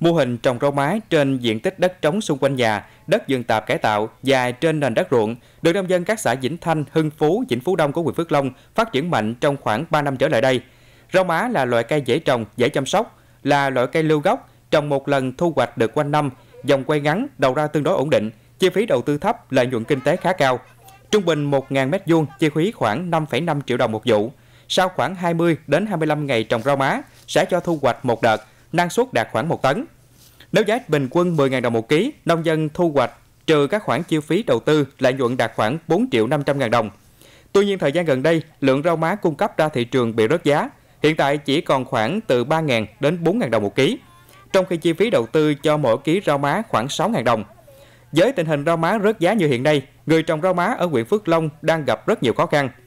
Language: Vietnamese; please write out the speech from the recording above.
Mô hình trồng rau má trên diện tích đất trống xung quanh nhà, đất vườn tạp cải tạo, dài trên nền đất ruộng, được nông dân các xã Vĩnh Thanh, Hưng Phú, Vĩnh Phú Đông của huyện Phước Long phát triển mạnh trong khoảng 3 năm trở lại đây. Rau má là loại cây dễ trồng, dễ chăm sóc, là loại cây lưu gốc, trồng một lần thu hoạch được quanh năm, dòng quay ngắn, đầu ra tương đối ổn định, chi phí đầu tư thấp, lợi nhuận kinh tế khá cao. Trung bình 1.000 m2 chi phí khoảng 5,5 triệu đồng một vụ. Sau khoảng 20 đến 25 ngày trồng rau má sẽ cho thu hoạch một đợt, năng suất đạt khoảng 1 tấn. Nếu giá bình quân 10.000 đồng một ký, nông dân thu hoạch trừ các khoản chi phí đầu tư lợi nhuận đạt khoảng 4 triệu 500 ngàn đồng. Tuy nhiên thời gian gần đây, lượng rau má cung cấp ra thị trường bị rớt giá, hiện tại chỉ còn khoảng từ 3.000 đến 4.000 đồng một ký, trong khi chi phí đầu tư cho mỗi ký rau má khoảng 6.000 đồng. Với tình hình rau má rớt giá như hiện nay, người trồng rau má ở huyện Phước Long đang gặp rất nhiều khó khăn –